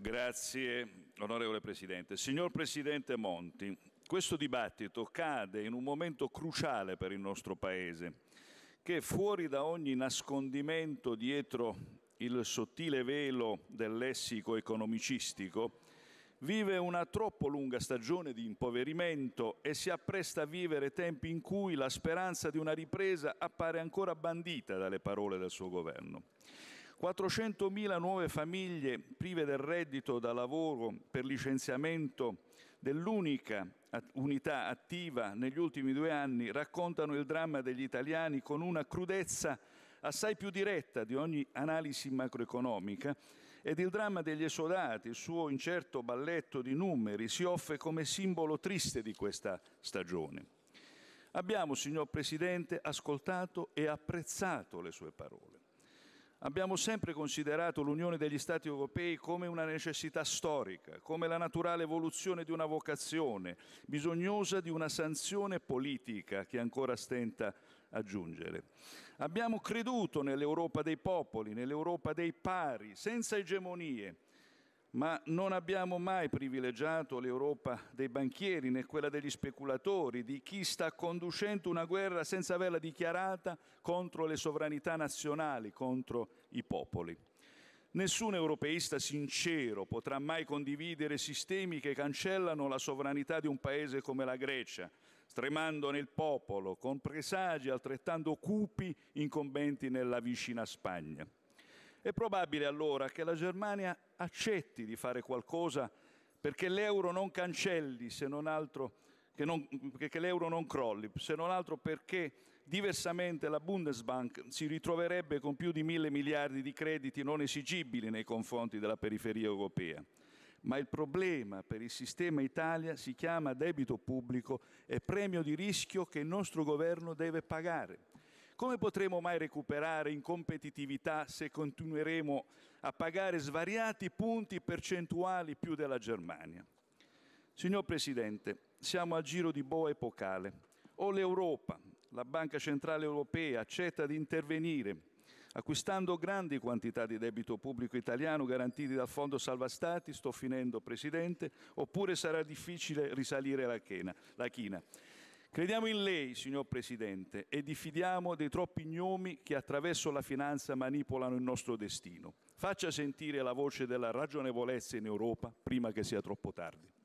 Grazie, onorevole Presidente. Signor Presidente Monti, questo dibattito cade in un momento cruciale per il nostro Paese, che fuori da ogni nascondimento dietro il sottile velo del lessico economicistico, vive una troppo lunga stagione di impoverimento e si appresta a vivere tempi in cui la speranza di una ripresa appare ancora bandita dalle parole del suo governo. 400.000 nuove famiglie prive del reddito da lavoro per licenziamento dell'unica unità attiva negli ultimi due anni raccontano il dramma degli italiani con una crudezza assai più diretta di ogni analisi macroeconomica ed il dramma degli esodati, il suo incerto balletto di numeri, si offre come simbolo triste di questa stagione. Abbiamo, signor Presidente, ascoltato e apprezzato le sue parole. Abbiamo sempre considerato l'Unione degli Stati europei come una necessità storica, come la naturale evoluzione di una vocazione, bisognosa di una sanzione politica che ancora stenta a giungere. Abbiamo creduto nell'Europa dei popoli, nell'Europa dei pari, senza egemonie, ma non abbiamo mai privilegiato l'Europa dei banchieri né quella degli speculatori, di chi sta conducendo una guerra senza averla dichiarata contro le sovranità nazionali, contro i popoli. Nessun europeista sincero potrà mai condividere sistemi che cancellano la sovranità di un paese come la Grecia, stremandone il popolo, con presagi altrettanto cupi incombenti nella vicina Spagna. È probabile allora che la Germania accetti di fare qualcosa perché l'euro non cancelli, se non altro, che, non, che l'euro non crolli, se non altro perché diversamente la Bundesbank si ritroverebbe con più di mille miliardi di crediti non esigibili nei confronti della periferia europea. Ma il problema per il sistema Italia si chiama debito pubblico e premio di rischio che il nostro governo deve pagare. Come potremo mai recuperare in competitività se continueremo a pagare svariati punti percentuali più della Germania? Signor Presidente, siamo a giro di boa epocale. O l'Europa, la Banca Centrale Europea, accetta di intervenire acquistando grandi quantità di debito pubblico italiano garantiti dal Fondo Salva Stati, sto finendo Presidente, oppure sarà difficile risalire la china. La china. Crediamo in lei, signor Presidente, e diffidiamo dei troppi gnomi che attraverso la finanza manipolano il nostro destino. Faccia sentire la voce della ragionevolezza in Europa prima che sia troppo tardi.